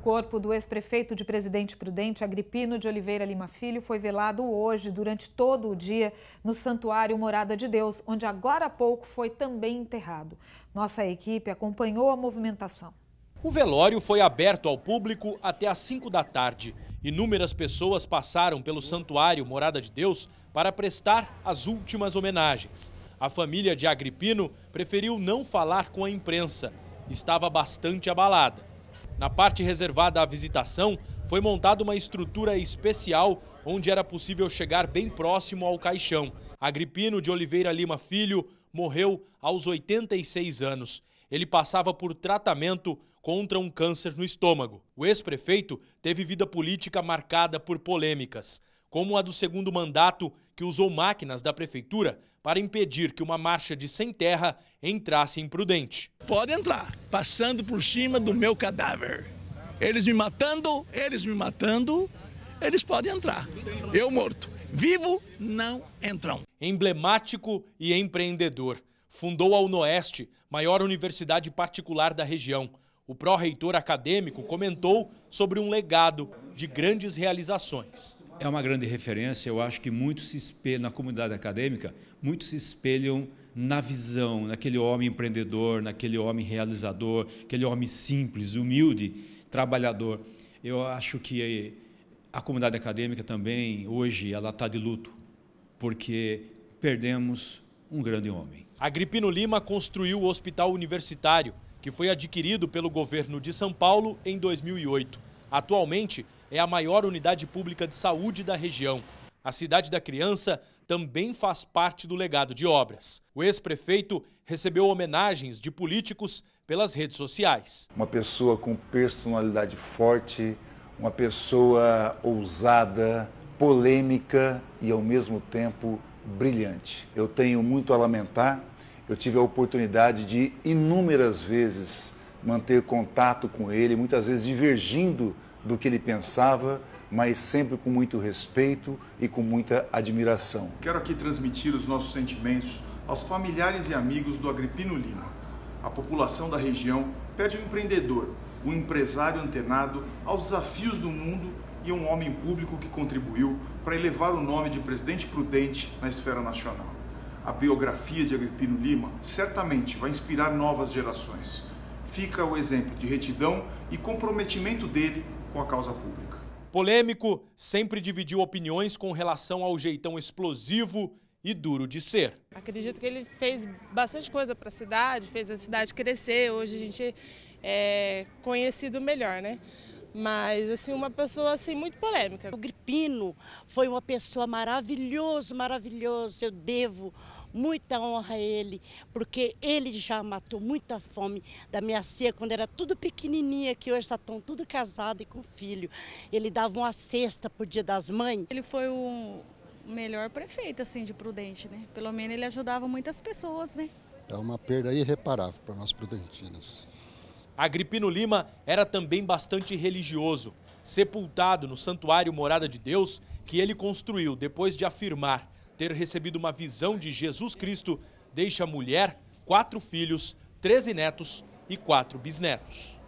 O corpo do ex-prefeito de Presidente Prudente, Agripino de Oliveira Lima Filho, foi velado hoje, durante todo o dia, no Santuário Morada de Deus, onde agora há pouco foi também enterrado. Nossa equipe acompanhou a movimentação. O velório foi aberto ao público até às 5 da tarde. Inúmeras pessoas passaram pelo Santuário Morada de Deus para prestar as últimas homenagens. A família de Agripino preferiu não falar com a imprensa. Estava bastante abalada na parte reservada à visitação, foi montada uma estrutura especial onde era possível chegar bem próximo ao caixão. Agripino de Oliveira Lima Filho morreu aos 86 anos. Ele passava por tratamento contra um câncer no estômago. O ex-prefeito teve vida política marcada por polêmicas como a do segundo mandato, que usou máquinas da prefeitura para impedir que uma marcha de sem terra entrasse imprudente. Pode entrar, passando por cima do meu cadáver. Eles me matando, eles me matando, eles podem entrar. Eu morto. Vivo, não entram. Emblemático e empreendedor. Fundou a UNOeste, maior universidade particular da região. O pró-reitor acadêmico comentou sobre um legado de grandes realizações é uma grande referência. Eu acho que muitos se espelham, na comunidade acadêmica, muitos se espelham na visão, naquele homem empreendedor, naquele homem realizador, aquele homem simples, humilde, trabalhador. Eu acho que a comunidade acadêmica também hoje ela está de luto porque perdemos um grande homem. Agripino Lima construiu o Hospital Universitário, que foi adquirido pelo governo de São Paulo em 2008. Atualmente é a maior unidade pública de saúde da região. A Cidade da Criança também faz parte do legado de obras. O ex-prefeito recebeu homenagens de políticos pelas redes sociais. Uma pessoa com personalidade forte, uma pessoa ousada, polêmica e ao mesmo tempo brilhante. Eu tenho muito a lamentar. Eu tive a oportunidade de inúmeras vezes manter contato com ele, muitas vezes divergindo do que ele pensava, mas sempre com muito respeito e com muita admiração. Quero aqui transmitir os nossos sentimentos aos familiares e amigos do Agripino Lima. A população da região pede um empreendedor, um empresário antenado aos desafios do mundo e um homem público que contribuiu para elevar o nome de presidente prudente na esfera nacional. A biografia de Agripino Lima certamente vai inspirar novas gerações. Fica o exemplo de retidão e comprometimento dele com a causa pública. Polêmico, sempre dividiu opiniões com relação ao jeitão explosivo e duro de ser. Acredito que ele fez bastante coisa para a cidade, fez a cidade crescer. Hoje a gente é conhecido melhor, né? mas assim uma pessoa assim muito polêmica. O Gripino foi uma pessoa maravilhoso, maravilhoso. Eu devo muita honra a ele, porque ele já matou muita fome da minha ceia quando era tudo pequenininha, que hoje estão tudo casado e com filho. Ele dava uma cesta por Dia das Mães. Ele foi o melhor prefeito assim de Prudente, né? Pelo menos ele ajudava muitas pessoas, né? É uma perda irreparável para nós prudentinos. Agripino Lima era também bastante religioso. Sepultado no Santuário Morada de Deus, que ele construiu depois de afirmar ter recebido uma visão de Jesus Cristo, deixa mulher, quatro filhos, treze netos e quatro bisnetos.